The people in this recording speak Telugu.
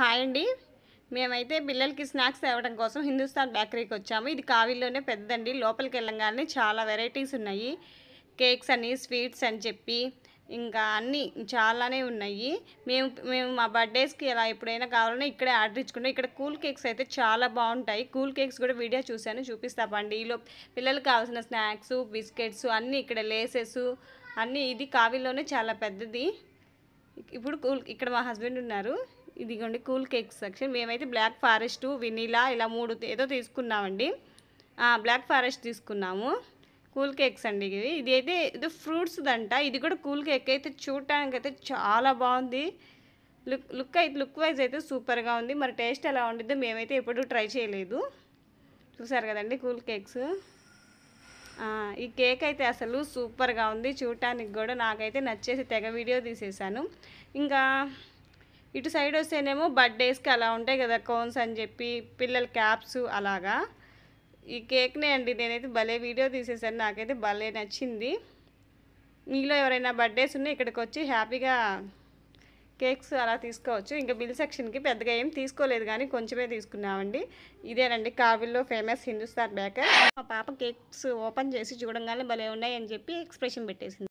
హాయ్ అండి మేమైతే పిల్లలకి స్నాక్స్ తేవడం కోసం హిందుస్థాన్ బేకరీకి వచ్చాము ఇది కావిలోనే పెద్దండి లోపలికి వెళ్ళంగానే చాలా వెరైటీస్ ఉన్నాయి కేక్స్ అని స్వీట్స్ అని చెప్పి ఇంకా అన్నీ చాలానే ఉన్నాయి మేము మేము మా బర్త్డేస్కి ఎలా ఎప్పుడైనా కావాలన్నా ఇక్కడే ఆర్డర్ ఇచ్చుకుంటాం ఇక్కడ కూల్ కేక్స్ అయితే చాలా బాగుంటాయి కూల్ కేక్స్ కూడా వీడియో చూశాను చూపిస్తామండి ఈలో పిల్లలకు కావాల్సిన స్నాక్స్ బిస్కెట్స్ అన్నీ ఇక్కడ లేసెస్ అన్నీ ఇది కావిలోనే చాలా పెద్దది ఇప్పుడు కూల్ ఇక్కడ మా హస్బెండ్ ఉన్నారు ఇదిగోండి కూల్ కేక్ సెక్షన్ మేమైతే బ్లాక్ ఫారెస్ట్ వెనీలా ఇలా మూడు ఏదో తీసుకున్నామండి బ్లాక్ ఫారెస్ట్ తీసుకున్నాము కూల్ కేక్స్ అండి ఇవి ఇది అయితే ఇది ఫ్రూట్స్ దంట ఇది కూడా కూల్ కేక్ అయితే చూడటానికి అయితే చాలా బాగుంది లుక్ లుక్ అయితే లుక్ వైజ్ అయితే సూపర్గా ఉంది మరి టేస్ట్ ఎలా ఉండిద్దో మేమైతే ఎప్పుడూ ట్రై చేయలేదు చూసారు కదండి కూల్ కేక్స్ ఈ కేక్ అయితే అసలు సూపర్గా ఉంది చూడటానికి కూడా నాకైతే నచ్చేసి తెగ వీడియో తీసేసాను ఇంకా ఇటు సైడ్ వస్తేనేమో బర్త్డేస్కి అలా ఉంటాయి కదా కోన్స్ అని చెప్పి పిల్లల క్యాప్స్ అలాగా ఈ కేక్నే అండి నేనైతే భలే వీడియో తీసేసాను నాకైతే భలే నచ్చింది మీలో ఎవరైనా బర్త్డేస్ ఉన్నాయి ఇక్కడికి వచ్చి హ్యాపీగా కేక్స్ అలా తీసుకోవచ్చు ఇంకా బిల్ సెక్షన్కి పెద్దగా ఏం తీసుకోలేదు కానీ కొంచెమే తీసుకున్నామండి ఇదేనండి కావిల్లో ఫేమస్ హిందుస్థాన్ బేకర్ మా పాప కేక్స్ ఓపెన్ చేసి చూడంగానే భలే ఉన్నాయని చెప్పి ఎక్స్ప్రెషన్ పెట్టేసింది